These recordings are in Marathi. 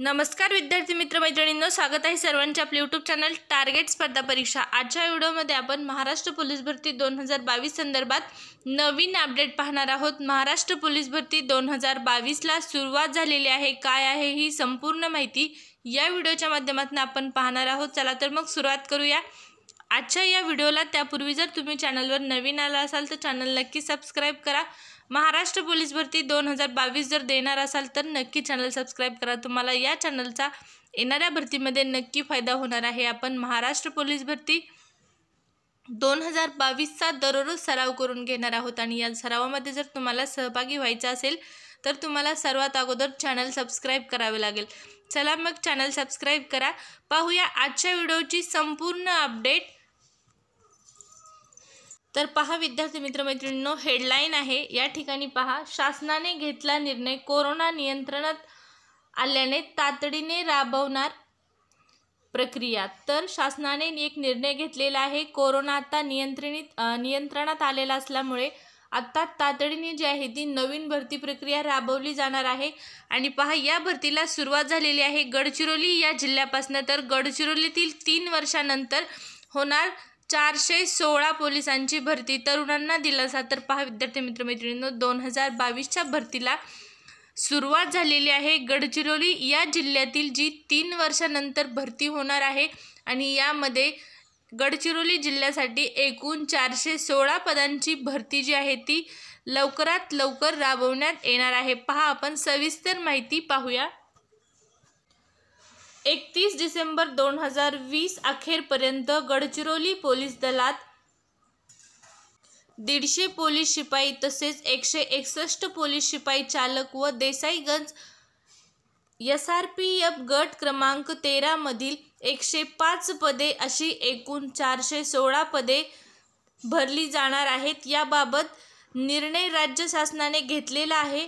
नमस्कार विद्यार्थी मित्र मैत्रिणींनो स्वागत आहे सर्वांचे आपले यूट्यूब चॅनल टार्गेट स्पर्धा परीक्षा आजच्या व्हिडिओमध्ये आपण महाराष्ट्र पोलीस भरती दोन हजार बावीस संदर्भात नवीन अपडेट पाहणार आहोत महाराष्ट्र पोलीस भरती दोन हजार बावीसला सुरुवात झालेली आहे काय आहे ही संपूर्ण माहिती या व्हिडिओच्या माध्यमातून आपण पाहणार आहोत चला तर मग सुरुवात करूया आजच्या या व्हिडिओला त्यापूर्वी जर तुम्ही चॅनलवर नवीन आला असाल तर चॅनल नक्की सबस्क्राईब करा महाराष्ट्र पोलीस भरती दोन हजार बावीस जर देणार असाल तर नक्की चॅनल सबस्क्राईब करा तुम्हाला या चॅनलचा येणाऱ्या भरतीमध्ये नक्की फायदा होणार आहे आपण महाराष्ट्र पोलीस भरती दोन हजार बावीसचा दररोज सराव करून घेणार आहोत आणि या सरावामध्ये जर तुम्हाला सहभागी व्हायचं असेल तर तुम्हाला सर्वात अगोदर चॅनल सबस्क्राईब करावे लागेल चला मग चॅनल सबस्क्राईब करा पाहूया आजच्या व्हिडिओची संपूर्ण अपडेट तर पहा विद्यार्थी मित्रमैत्रिणींनो हेडलाईन आहे या ठिकाणी पहा शासनाने घेतला निर्णय कोरोना नियंत्रणात आल्याने तातडीने राबवणार प्रक्रिया तर शासनाने एक निर्णय घेतलेला आहे कोरोना आता नियंत्रणित नियंत्रणात आलेला असल्यामुळे आत्ता तातडीने जी आहे ती नवीन भरती प्रक्रिया राबवली जाणार आहे आणि पहा या भरतीला सुरुवात झालेली आहे गडचिरोली या जिल्ह्यापासनं तर गडचिरोलीतील तीन वर्षानंतर होणार चारशे सोळा पोलिसांची भरती तरुणांना दिलासा तर पहा विद्यार्थी मित्रमैत्रिणींनो दोन हजार बावीसच्या भरतीला सुरुवात झालेली आहे गडचिरोली या जिल्ह्यातील जी तीन वर्षानंतर भरती होणार आहे आणि यामध्ये गडचिरोली जिल्ह्यासाठी एकूण चारशे सोळा पदांची भरती जी आहे ती लवकरात लवकर राबवण्यात येणार आहे पहा आपण सविस्तर माहिती पाहूया एकतीस डिसेंबर दोन हजार वीस अखेरपर्यंत गडचिरोली पोलीस दलात दीडशे पोलीस शिपाई तसेच एकशे एकसष्ट पोलीस शिपाई चालक व Desaiganj S R P F गट क्रमांक तेरामधील एकशे पाच पदे अशी एकूण चारशे सोळा पदे भरली जाणार आहेत याबाबत निर्णय राज्य शासनाने घेतलेला आहे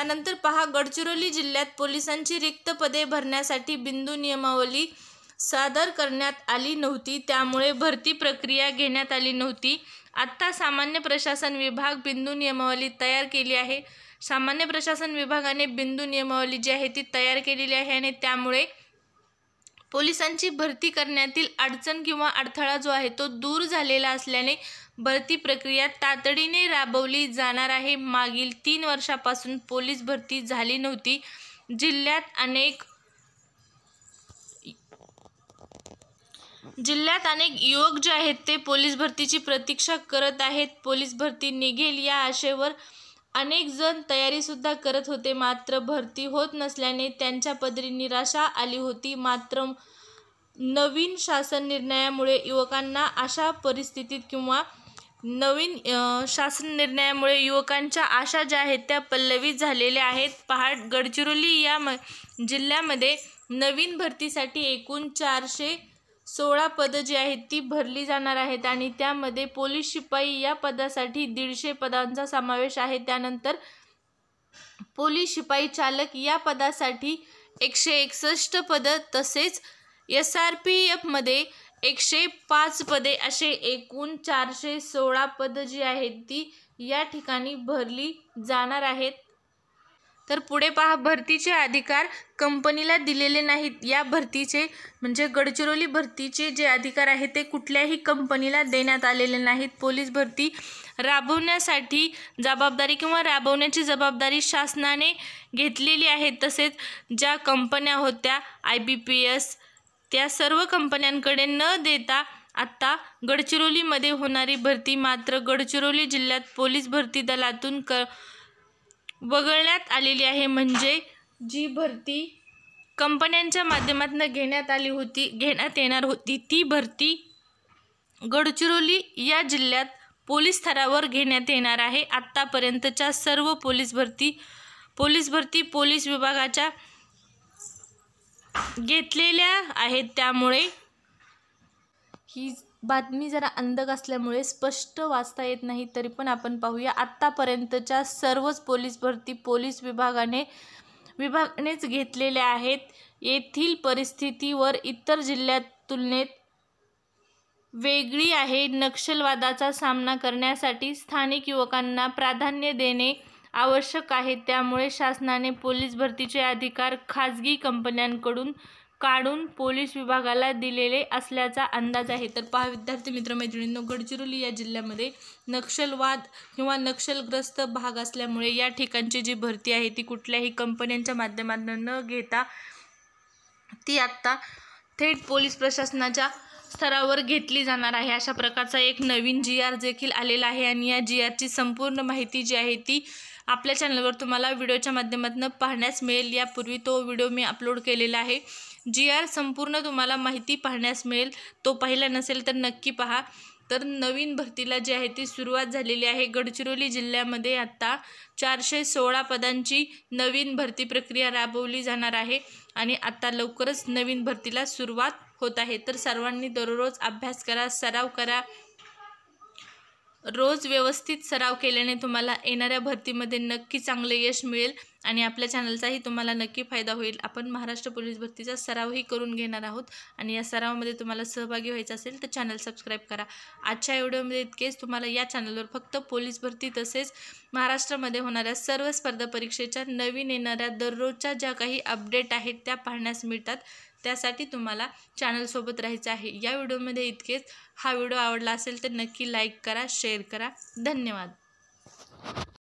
त्यानंतर पहा गडचिरोली जिल्ह्यात पोलिसांची रिक्त पदे भरण्यासाठी बिंदू नियमावली सादर करण्यात आली नव्हती त्यामुळे भरती प्रक्रिया घेण्यात आली नव्हती आत्ता सामान्य प्रशासन विभाग बिंदू नियमावली तयार केली आहे सामान्य प्रशासन विभागाने बिंदू नियमावली जी आहे ती तयार केलेली आहे आणि त्यामुळे पोलिसांची भरती करण्यातील अडचण किंवा अडथळा जो आहे तो दूर झालेला असल्याने भरती प्रक्रिया तातडीने राबवली जाणार आहे मागील तीन वर्षापासून पोलीस भरती झाली नव्हती जिल्ह्यात अनेक जिल्ह्यात अनेक युवक जे आहेत ते पोलीस भरतीची प्रतीक्षा करत आहेत पोलीस भरती निघेल या आशेवर अनेक जण तयारीसुद्धा करत होते मात्र भरती होत नसल्याने त्यांच्या पदरी निराशा आली होती मात्र नवीन शासन निर्णयामुळे युवकांना अशा परिस्थितीत किंवा नवीन शासन निर्णयामुळे युवकांच्या आशा ज्या आहेत त्या पल्लवी झालेल्या आहेत पहाड गडचिरोली या म जिल्ह्यामध्ये नवीन भरतीसाठी एकूण चारशे सोळा पदं जी आहेत ती भरली जाणार आहेत आणि त्यामध्ये पोलीस शिपाई या पदासाठी दीडशे पदांचा समावेश आहे त्यानंतर पोलीस शिपाई चालक या पदासाठी एकशे एकसष्ट पद तसेच एस आर पी एफमध्ये एकशे पाच पदे असे एकूण चारशे सोळा पदं जी आहेत ती या ठिकाणी भरली जाणार आहेत तर पुढे पहा भरतीचे अधिकार कंपनीला दिलेले नाहीत या भरतीचे म्हणजे गडचिरोली भरतीचे जे अधिकार आहेत ते कुठल्याही कंपनीला देण्यात आलेले नाहीत पोलीस भरती राबवण्यासाठी जबाबदारी किंवा राबवण्याची जबाबदारी शासनाने घेतलेली आहे तसेच ज्या कंपन्या होत्या आय बी पी एस त्या सर्व कंपन्यांकडे न देता आत्ता गडचिरोलीमध्ये होणारी भरती मात्र गडचिरोली जिल्ह्यात पोलीस भरती दलातून क वगळण्यात आलेली आहे म्हणजे जी भरती कंपन्यांच्या माध्यमातून घेण्यात आली होती घेण्यात येणार होती ती भरती गडचिरोली या जिल्ह्यात पोलीस स्तरावर घेण्यात येणार आहे आत्तापर्यंतच्या सर्व पोलीस भरती पोलीस भरती पोलीस विभागाच्या घेतलेल्या आहेत त्यामुळे ही बातमी जरा अंधक असल्यामुळे स्पष्ट वाचता येत नाही तरी पण आपण पाहूया आत्तापर्यंतच्या सर्वच पोलीस भरती पोलीस विभागाने विभागानेच घेतलेल्या आहेत येथील परिस्थितीवर इतर जिल्ह्यात तुलनेत वेगळी आहे नक्षलवादाचा सामना करण्यासाठी स्थानिक युवकांना प्राधान्य देणे आवश्यक आहे त्यामुळे शासनाने पोलीस भरतीचे अधिकार खाजगी कंपन्यांकडून काढून पोलीस विभागाला दिलेले असल्याचा अंदाज आहे तर पहा विद्यार्थी मित्रमैत्रिणींनो गडचिरोली या जिल्ह्यामध्ये नक्षलवाद किंवा नक्षलग्रस्त भाग असल्यामुळे या ठिकाणची जी भरती आहे ती कुठल्याही कंपन्यांच्या माध्यमातून न घेता ती आत्ता थेट पोलीस प्रशासनाच्या स्तरावर घेतली जाणार आहे अशा प्रकारचा एक नवीन जी आर देखील आलेला आहे आणि या जी आरची संपूर्ण माहिती जी आहे ती आपल्या चॅनलवर तुम्हाला व्हिडिओच्या माध्यमातून पाहण्यास मिळेल यापूर्वी तो व्हिडिओ मी अपलोड केलेला आहे जी आर संपूर्ण तुम्हाला माहिती पाहण्यास मिळेल तो पाहिला नसेल तर नक्की पहा तर नवीन भरतीला जी आहे ती सुरुवात झालेली आहे गडचिरोली जिल्ह्यामध्ये आत्ता चारशे सोळा पदांची नवीन भरती प्रक्रिया राबवली जाणार आहे आणि आत्ता लवकरच नवीन भरतीला सुरुवात होत आहे तर सर्वांनी दररोज अभ्यास करा सराव करा रोज व्यवस्थित सराव केल्याने तुम्हाला येणाऱ्या भरतीमध्ये नक्की चांगले यश मिळेल आणि आपल्या चॅनलचाही तुम्हाला नक्की फायदा होईल आपण महाराष्ट्र पोलीस भरतीचा सरावही करून घेणार आहोत आणि या सरावामध्ये तुम्हाला सहभागी व्हायचं असेल तर चॅनल सबस्क्राईब करा आजच्या व्हिडिओमध्ये इतकेच तुम्हाला या चॅनलवर फक्त पोलीस भरती तसेच महाराष्ट्रामध्ये होणाऱ्या सर्व स्पर्धा परीक्षेच्या नवीन येणाऱ्या दररोजच्या ज्या काही अपडेट आहेत त्या पाहण्यास मिळतात त्यासाठी तुम्हाला चॅनलसोबत राहायचं आहे या व्हिडिओमध्ये इतकेच हा व्हिडिओ आवडला असेल तर नक्की लाईक करा शेअर करा धन्यवाद